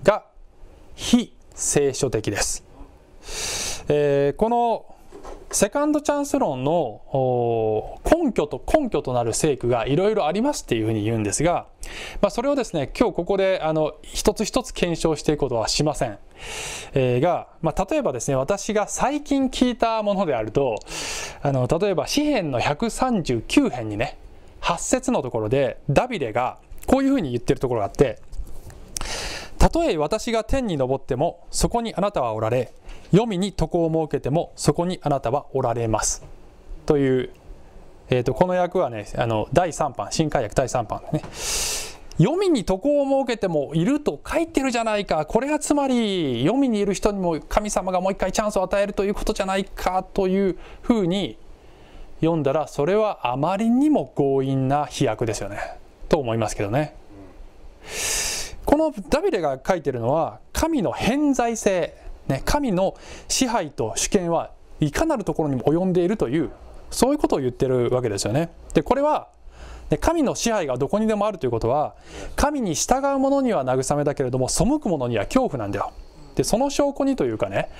が非聖書的です。えー、このセカンドチャンス論の根拠と根拠となる聖句がいろいろありますっていうふうに言うんですが、まあ、それをですね、今日ここであの一つ一つ検証していくことはしません。えー、が、まあ、例えばですね、私が最近聞いたものであると、あの例えば詩篇の139編にね、8節のところでダビデがこういうふうに言ってるところがあって、たとえ私が天に登ってもそこにあなたはおられ、黄泉に床を設けてもそこにあなたはおられますという、えーと、この役はねあの第3版新海訳第3版ね黄泉に床を設けてもいると書いてるじゃないかこれがつまり黄泉にいる人にも神様がもう一回チャンスを与えるということじゃないかというふうに読んだらそれはあまりにも強引な飛躍ですよねと思いますけどねこのダビデが書いてるのは神の偏在性ね、神の支配と主権はいかなるところにも及んでいるというそういうことを言ってるわけですよね。でこれは神の支配がどこにでもあるということは神に従う者には慰めだけれども背く者には恐怖なんだよ。でその証拠にというかね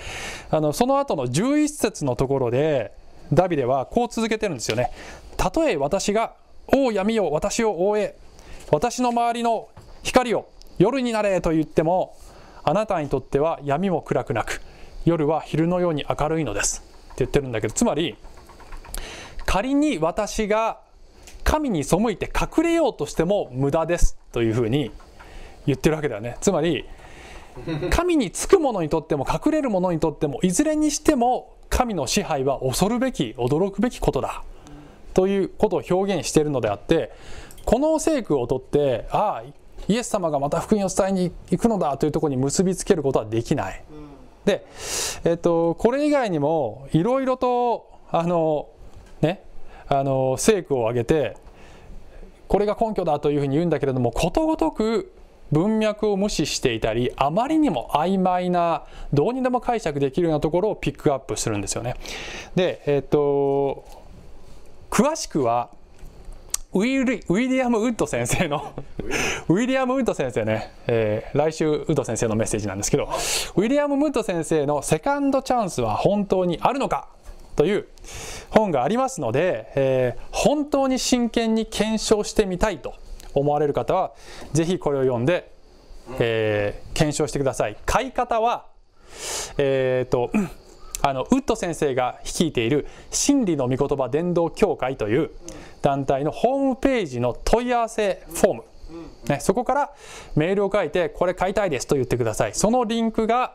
あのその後の11節のところでダビデはこう続けてるんですよね。たとえ私が「王闇を私を覆え私の周りの光を夜になれ」と言ってもあなたにとっては闇も暗くなく夜は昼のように明るいのです」って言ってるんだけどつまり仮に私が神に背いて隠れようとしても無駄ですというふうに言ってるわけだよねつまり神につく者にとっても隠れる者にとってもいずれにしても神の支配は恐るべき驚くべきことだということを表現しているのであってこの聖句をとってああイエス様がまた福音を伝えに行くのだというところに結びつけることはできない。で、えっと、これ以外にもいろいろとあのねあの聖句を挙げてこれが根拠だというふうに言うんだけれどもことごとく文脈を無視していたりあまりにも曖昧などうにでも解釈できるようなところをピックアップするんですよね。でえっと詳しくはウィリウィリアム・ウッド先生の ウィリアム・ウッド先生ね、えー、来週ウッド先生のメッセージなんですけどウィリアム・ウッド先生の「セカンドチャンスは本当にあるのか?」という本がありますので、えー、本当に真剣に検証してみたいと思われる方は是非これを読んで、えー、検証してください。買い方は、えーとあのウッド先生が率いている「真理の御言葉伝道協会」という団体のホームページの問い合わせフォーム、ね、そこからメールを書いてこれ買いたいですと言ってくださいそのリンクが、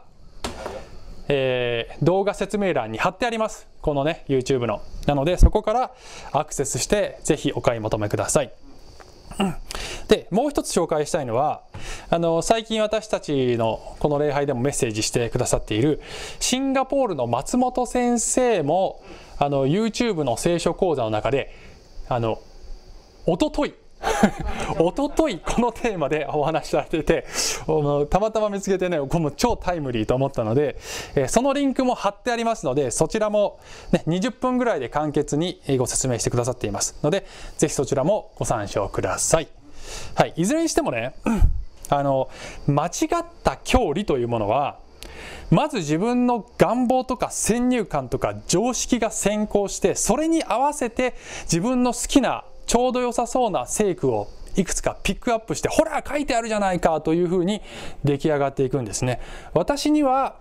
えー、動画説明欄に貼ってありますこのね YouTube のなのでそこからアクセスしてぜひお買い求めくださいでもう一つ紹介したいのはあの最近私たちのこの礼拝でもメッセージしてくださっているシンガポールの松本先生もあの YouTube の聖書講座の中であのおととい おとといこのテーマでお話しされててたまたま見つけてねこの超タイムリーと思ったので、えそのリンクも貼ってありますのでそちらも、ね、20分ぐらいで簡潔にご説明してくださっていますのでぜひそちらもご参照ください、はい、いずれにしてもねあの間違った教理というものはまず自分の願望とか先入観とか常識が先行してそれに合わせて自分の好きなちょうど良さそうな成句をいくつかピックアップしてほら書いてあるじゃないかというふうに出来上がっていくんですね私には、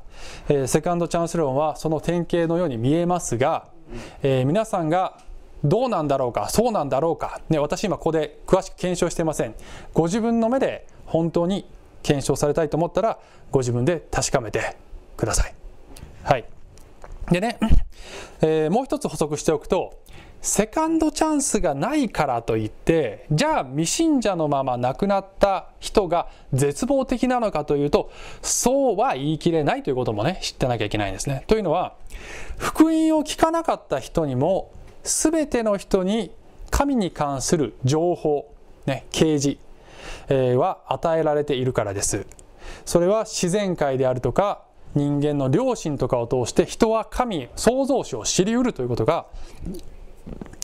えー、セカンドチャンス論はその典型のように見えますが、えー、皆さんがどうなんだろうかそうなんだろうか、ね、私今ここで詳しく検証してませんご自分の目で本当に検証されたいと思ったらご自分で確かめてください。はい、でね、えー、もう一つ補足しておくとセカンドチャンスがないからといってじゃあ未信者のまま亡くなった人が絶望的なのかというとそうは言い切れないということもね知ってなきゃいけないんですね。というのは福音を聞かなかった人にも全ての人に神に関する情報、ね、啓示は与えられているからです。それは自然界であるとか人間の良心とかを通して人は神創造主を知りうるということが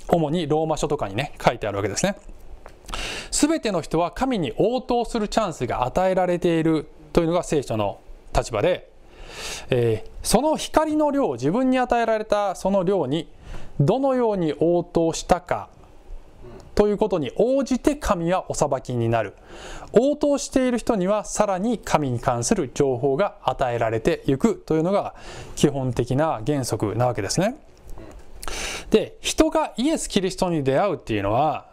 主にローマ書とかにね書いてあるわけですね。すべての人は神に応答するチャンスが与えられているというのが聖書の立場で、えー、その光の量自分に与えられたその量にどのように応答したかということに応じて神はお裁きになる。応答している人にはさらに神に関する情報が与えられていくというのが基本的な原則なわけですね。で、人がイエス・キリストに出会うっていうのは、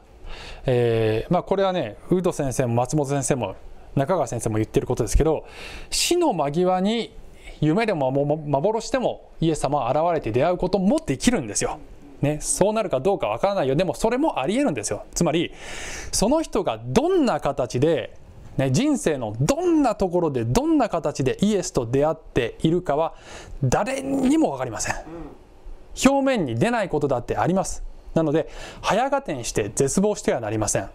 えー、まあこれはね、ウード先生も松本先生も中川先生も言ってることですけど、死の間際に夢でも幻でもイエス様は現れて出会うこともできるんですよ。ね、そうなるかどうかわからないよ。でもそれもありえるんですよ。つまり、その人がどんな形で、ね、人生のどんなところでどんな形でイエスと出会っているかは誰にも分かりません表面に出ないことだってありますなので早合点して絶望してはなりません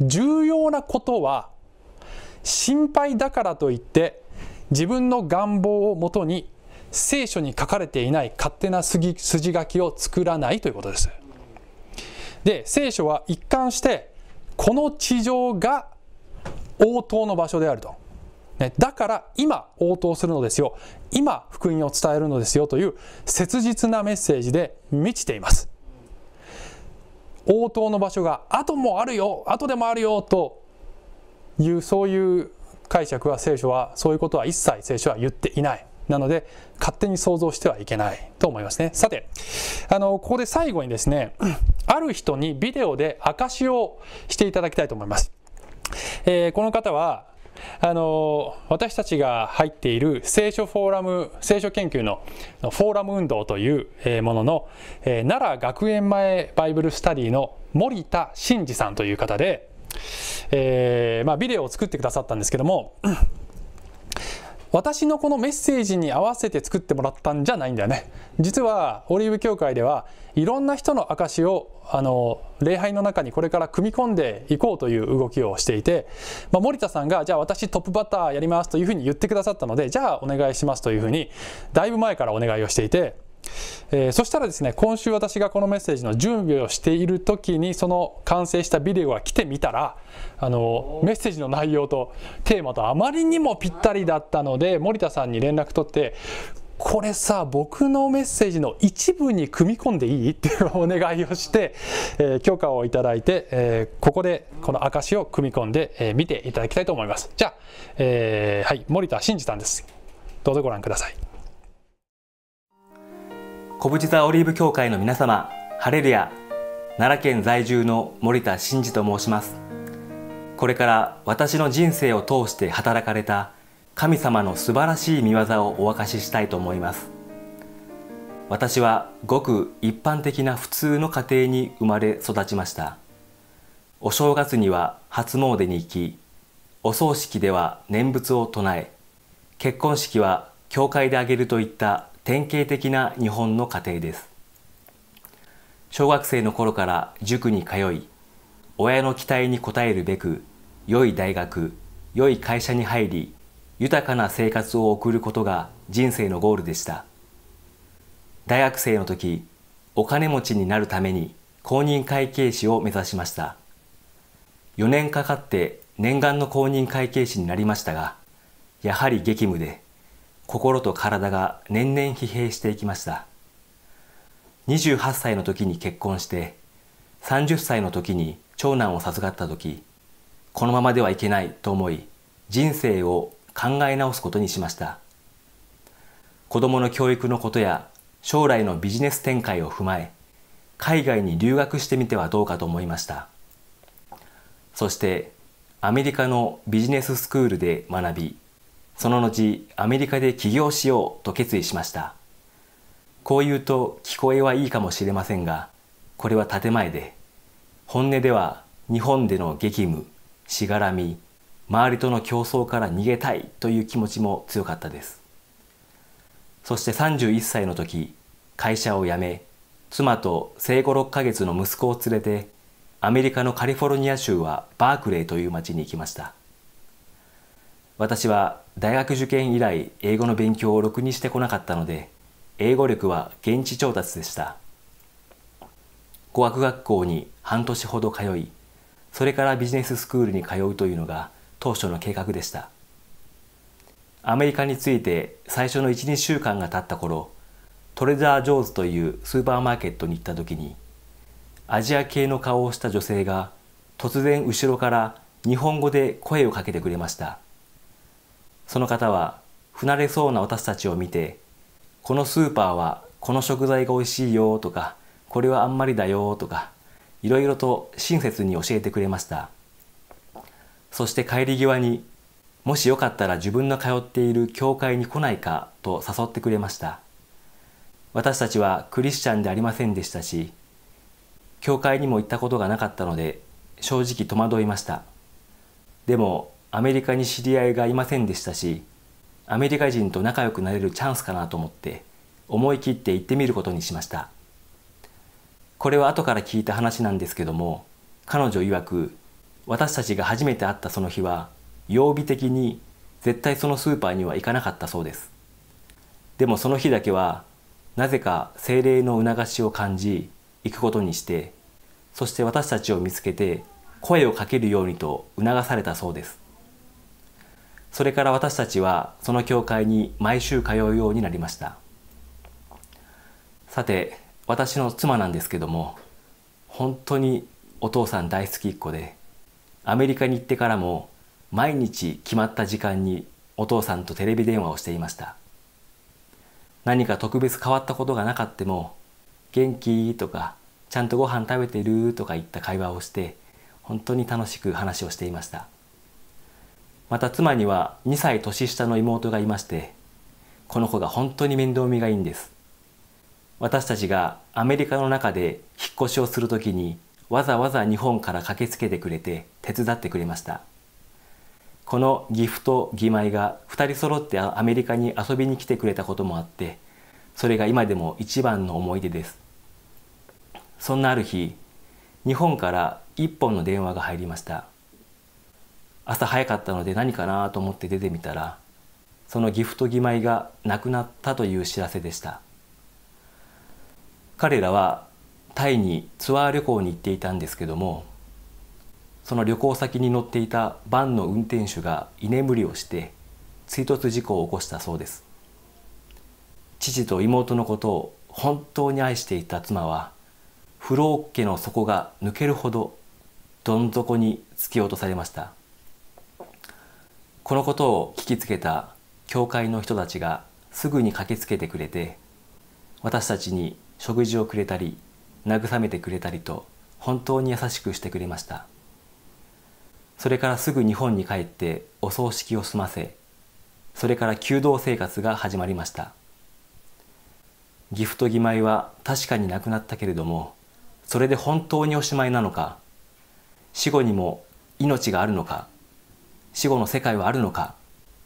重要なことは心配だからといって自分の願望をもとに聖書に書かれていない勝手な筋書きを作らないということです。で、聖書は一貫して、この地上が応答の場所であると。ね、だから今応答するのですよ。今福音を伝えるのですよという切実なメッセージで満ちています。応答の場所が後もあるよ、後でもあるよというそういう解釈は聖書はそういうことは一切聖書は言っていない。なので、勝手に想像してはいけないと思いますね。さて、あの、ここで最後にですね、ある人にビデオで証をしていただきたいと思います。えー、この方は、あの私たちが入っている聖書フォーラム聖書研究のフォーラム運動というものの、え奈良学園前バイブルスタディの森田真二さんという方で、えー、まあ、ビデオを作ってくださったんですけども私のこのメッセージに合わせて作ってもらったんじゃないんだよね。実は、オリーブ教会では、いろんな人の証を、あの、礼拝の中にこれから組み込んでいこうという動きをしていて、まあ、森田さんが、じゃあ私トップバッターやりますというふうに言ってくださったので、じゃあお願いしますというふうに、だいぶ前からお願いをしていて、えー、そしたらですね今週私がこのメッセージの準備をしている時にその完成したビデオが来てみたらあのメッセージの内容とテーマとあまりにもぴったりだったので森田さんに連絡取ってこれさ僕のメッセージの一部に組み込んでいいっていうお願いをして、えー、許可をいいて、えー、ここでこの証を組み込んで、えー、見ていただきたいと思いますじゃあ、えー、はい森田真二さんですどうぞご覧ください小淵沢オリーブ協会の皆様ハレルヤ奈良県在住の森田真二と申しますこれから私の人生を通して働かれた神様の素晴らしい見業をお明かししたいと思います私はごく一般的な普通の家庭に生まれ育ちましたお正月には初詣に行きお葬式では念仏を唱え結婚式は教会で挙げるといった典型的な日本の家庭です小学生の頃から塾に通い親の期待に応えるべく良い大学良い会社に入り豊かな生活を送ることが人生のゴールでした大学生の時お金持ちになるために公認会計士を目指しました4年かかって念願の公認会計士になりましたがやはり激務で心と体が年々疲弊していきました28歳の時に結婚して30歳の時に長男を授かった時このままではいけないと思い人生を考え直すことにしました子供の教育のことや将来のビジネス展開を踏まえ海外に留学してみてはどうかと思いましたそしてアメリカのビジネススクールで学びその後アメリカで起業しようと決意しましたこう言うと聞こえはいいかもしれませんがこれは建前で本音では日本での激務しがらみ周りとの競争から逃げたいという気持ちも強かったですそして31歳の時会社を辞め妻と生後6ヶ月の息子を連れてアメリカのカリフォルニア州はバークレーという町に行きました私は大学受験以来英語の勉強をろくにしてこなかったので英語力は現地調達でした語学学校に半年ほど通いそれからビジネススクールに通うというのが当初の計画でしたアメリカについて最初の12週間が経った頃トレザー・ジョーズというスーパーマーケットに行った時にアジア系の顔をした女性が突然後ろから日本語で声をかけてくれましたその方は不慣れそうな私たちを見てこのスーパーはこの食材が美味しいよとかこれはあんまりだよとかいろいろと親切に教えてくれましたそして帰り際にもしよかったら自分の通っている教会に来ないかと誘ってくれました私たちはクリスチャンでありませんでしたし教会にも行ったことがなかったので正直戸惑いましたでもアメリカに知り合いがいませんでしたしアメリカ人と仲良くなれるチャンスかなと思って思い切って行ってみることにしましたこれは後から聞いた話なんですけども彼女曰く私たちが初めて会ったその日は曜日的に絶対そのスーパーには行かなかったそうですでもその日だけはなぜか精霊の促しを感じ行くことにしてそして私たちを見つけて声をかけるようにと促されたそうですそれから私たちはその教会に毎週通うようになりましたさて私の妻なんですけども本当にお父さん大好きっ子でアメリカに行ってからも毎日決まった時間にお父さんとテレビ電話をしていました何か特別変わったことがなかっても「元気?」とか「ちゃんとご飯食べてる?」とか言った会話をして本当に楽しく話をしていましたまた妻には2歳年下の妹がいましてこの子が本当に面倒見がいいんです私たちがアメリカの中で引っ越しをするときにわざわざ日本から駆けつけてくれて手伝ってくれましたこのギフと義妹が2人揃ってアメリカに遊びに来てくれたこともあってそれが今でも一番の思い出ですそんなある日日本から一本の電話が入りました朝早かったので何かなと思って出てみたらそのギフと義妹が亡くなったという知らせでした彼らはタイにツアー旅行に行っていたんですけどもその旅行先に乗っていたバンの運転手が居眠りをして追突事故を起こしたそうです父と妹のことを本当に愛していた妻は不老家の底が抜けるほどどん底に突き落とされましたこのことを聞きつけた教会の人たちがすぐに駆けつけてくれて私たちに食事をくれたり慰めてくれたりと本当に優しくしてくれましたそれからすぐ日本に帰ってお葬式を済ませそれから弓道生活が始まりましたギフト義妹は確かになくなったけれどもそれで本当におしまいなのか死後にも命があるのか死後の世界はあるのか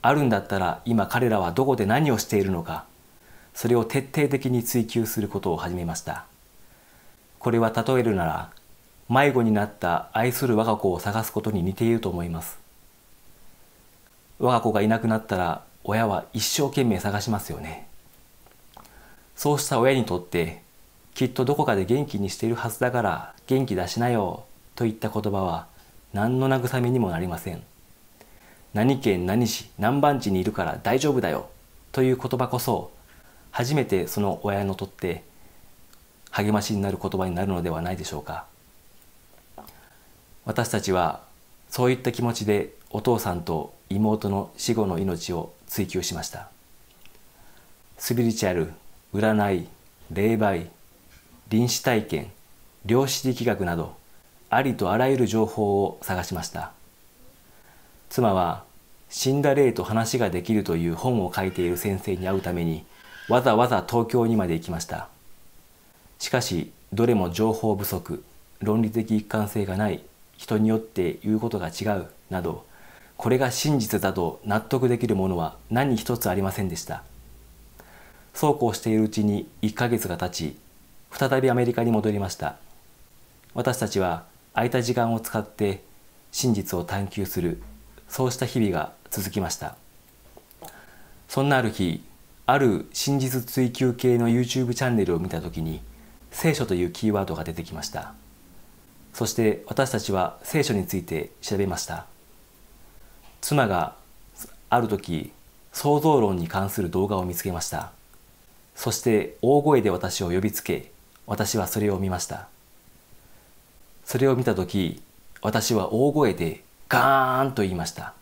あるんだったら今彼らはどこで何をしているのかそれを徹底的に追求することを始めましたこれは例えるなら迷子になった愛する我が子を探すことに似ていると思います我が子がいなくなったら親は一生懸命探しますよねそうした親にとってきっとどこかで元気にしているはずだから元気出しなよといった言葉は何の慰めにもなりません何県何市何番地にいるから大丈夫だよという言葉こそ初めてその親のとって励ましになる言葉になるのではないでしょうか私たちはそういった気持ちでお父さんと妹の死後の命を追求しましたスピリチュアル占い霊媒臨死体験量子力学などありとあらゆる情報を探しました妻は死んだ霊と話ができるという本を書いている先生に会うためにわざわざ東京にまで行きましたしかしどれも情報不足論理的一貫性がない人によって言うことが違うなどこれが真実だと納得できるものは何一つありませんでしたそうこうしているうちに1ヶ月が経ち再びアメリカに戻りました私たちは空いた時間を使って真実を探求するそうした日々が続きましたそんなある日ある真実追求系の YouTube チャンネルを見た時に聖書というキーワードが出てきましたそして私たちは聖書について調べました妻がある時創造論に関する動画を見つけましたそして大声で私を呼びつけ私はそれを見ましたそれを見た時私は大声でガーンと言いました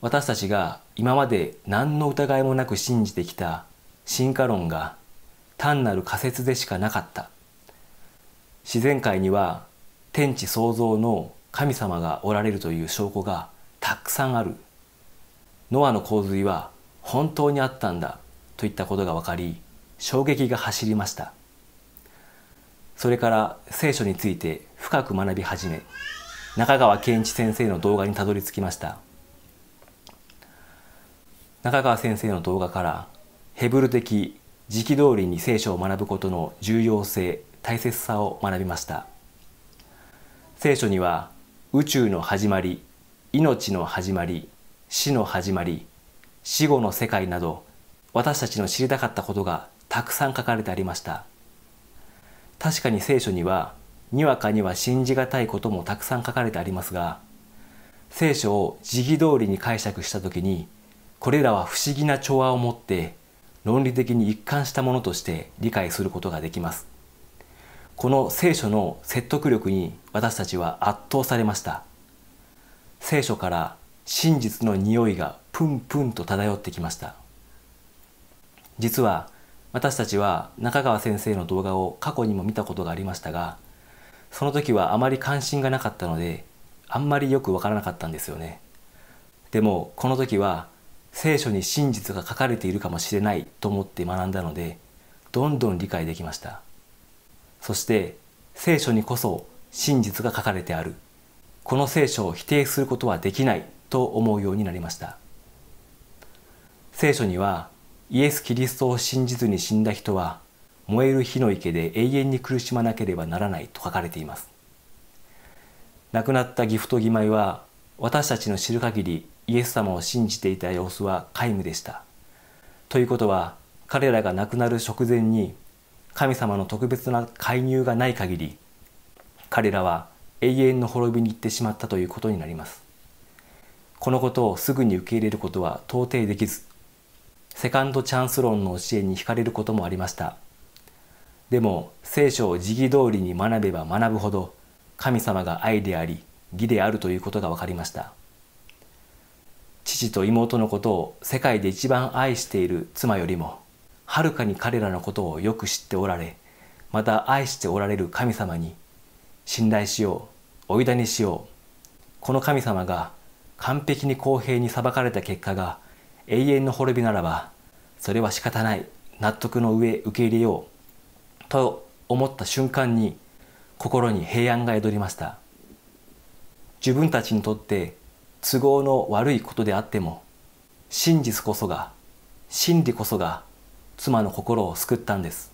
私たちが今まで何の疑いもなく信じてきた進化論が単なる仮説でしかなかった自然界には天地創造の神様がおられるという証拠がたくさんあるノアの洪水は本当にあったんだといったことが分かり衝撃が走りましたそれから聖書について深く学び始め中川健一先生の動画にたどり着きました中川先生の動画からヘブル的時期通りに聖書を学ぶことの重要性大切さを学びました聖書には宇宙の始まり命の始まり死の始まり死後の世界など私たちの知りたかったことがたくさん書かれてありました確かに聖書にはにわかには信じがたいこともたくさん書かれてありますが聖書を時期通りに解釈した時にこれらは不思議な調和を持って論理的に一貫したものとして理解することができますこの聖書の説得力に私たちは圧倒されました聖書から真実の匂いがプンプンと漂ってきました実は私たちは中川先生の動画を過去にも見たことがありましたがその時はあまり関心がなかったのであんまりよくわからなかったんですよねでもこの時は聖書に真実が書かれているかもしれないと思って学んだのでどんどん理解できましたそして聖書にこそ真実が書かれてあるこの聖書を否定することはできないと思うようになりました聖書にはイエス・キリストを信じずに死んだ人は燃える火の池で永遠に苦しまなければならないと書かれています亡くなったギフト義妹は私たちの知る限りイエス様を信じていた様子は皆無でした。ということは彼らが亡くなる直前に神様の特別な介入がない限り彼らは永遠の滅びに行ってしまったということになります。このことをすぐに受け入れることは到底できずセカンドチャンス論の教えに惹かれることもありました。でも聖書を時義通りに学べば学ぶほど神様が愛であり義であるということが分かりました。父と妹のことを世界で一番愛している妻よりもはるかに彼らのことをよく知っておられまた愛しておられる神様に信頼しようおだねしようこの神様が完璧に公平に裁かれた結果が永遠の滅びならばそれは仕方ない納得の上受け入れようと思った瞬間に心に平安が宿りました自分たちにとって都合の悪いことであっても真実こそが真理こそが妻の心を救ったんです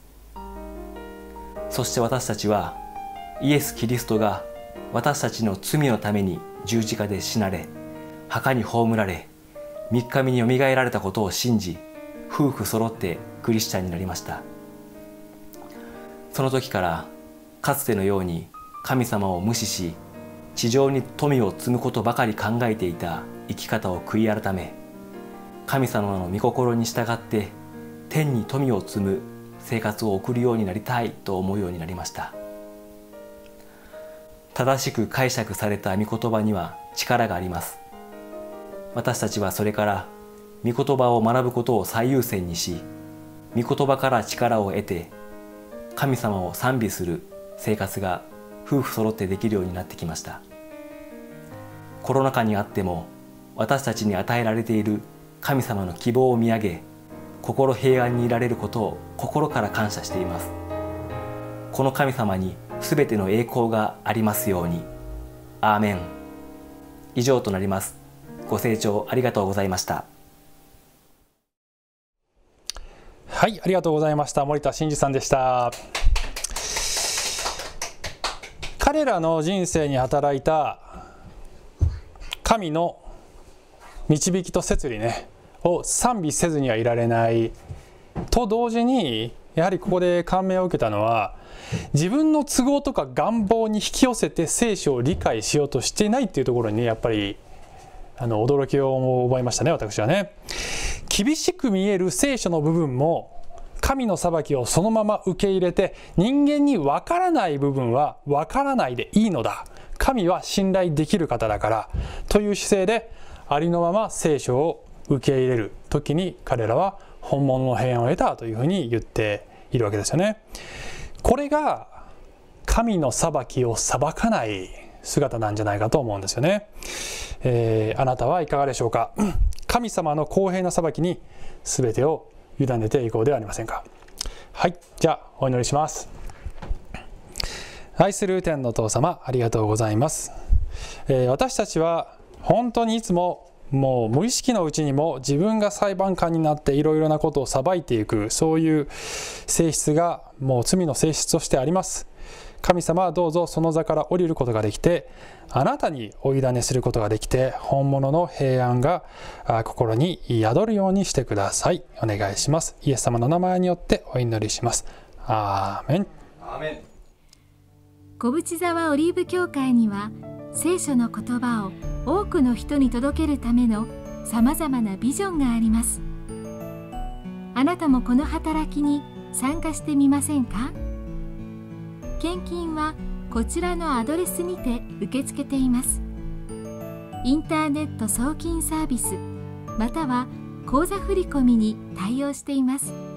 そして私たちはイエス・キリストが私たちの罪のために十字架で死なれ墓に葬られ3日目によみがえられたことを信じ夫婦揃ってクリスチャンになりましたその時からかつてのように神様を無視し地上に富を積むことばかり考えていた生き方を悔い改め神様の御心に従って天に富を積む生活を送るようになりたいと思うようになりました正しく解釈された御言葉には力があります私たちはそれから御言葉を学ぶことを最優先にし御言葉から力を得て神様を賛美する生活が夫婦揃ってできるようになってきましたコロナ禍にあっても私たちに与えられている神様の希望を見上げ心平安にいられることを心から感謝していますこの神様に全ての栄光がありますようにアーメン以上となりますご清聴ありがとうございましたはいありがとうございました森田真嗣さんでした彼らの人生に働いた神の導きと摂理ねを賛美せずにはいられないと同時にやはりここで感銘を受けたのは自分の都合とか願望に引き寄せて聖書を理解しようとしていないっていうところに、ね、やっぱりあの驚きを覚えましたね私はね。厳しく見える聖書の部分も神の裁きをそのまま受け入れて人間にわからない部分はわからないでいいのだ神は信頼できる方だからという姿勢でありのまま聖書を受け入れる時に彼らは本物の平安を得たというふうに言っているわけですよね。これが神の裁きを裁かない姿なんじゃないかと思うんですよね。えー、あなたはいかがでしょうか神様の公平な裁きに全てを委ねていこうではありませんかはいじゃあお祈りします愛する天の父様ありがとうございます、えー、私たちは本当にいつももう無意識のうちにも自分が裁判官になっていろいろなことを裁いていくそういう性質がもう罪の性質としてあります神様はどうぞその座から降りることができて、あなたにお委ねすることができて、本物の平安が心に宿るようにしてください。お願いします。イエス様の名前によってお祈りします。アーメン。アーメン小淵沢オリーブ教会には、聖書の言葉を多くの人に届けるためのさまざまなビジョンがあります。あなたもこの働きに参加してみませんか献金はこちらのアドレスにて受け付けていますインターネット送金サービスまたは口座振込に対応しています。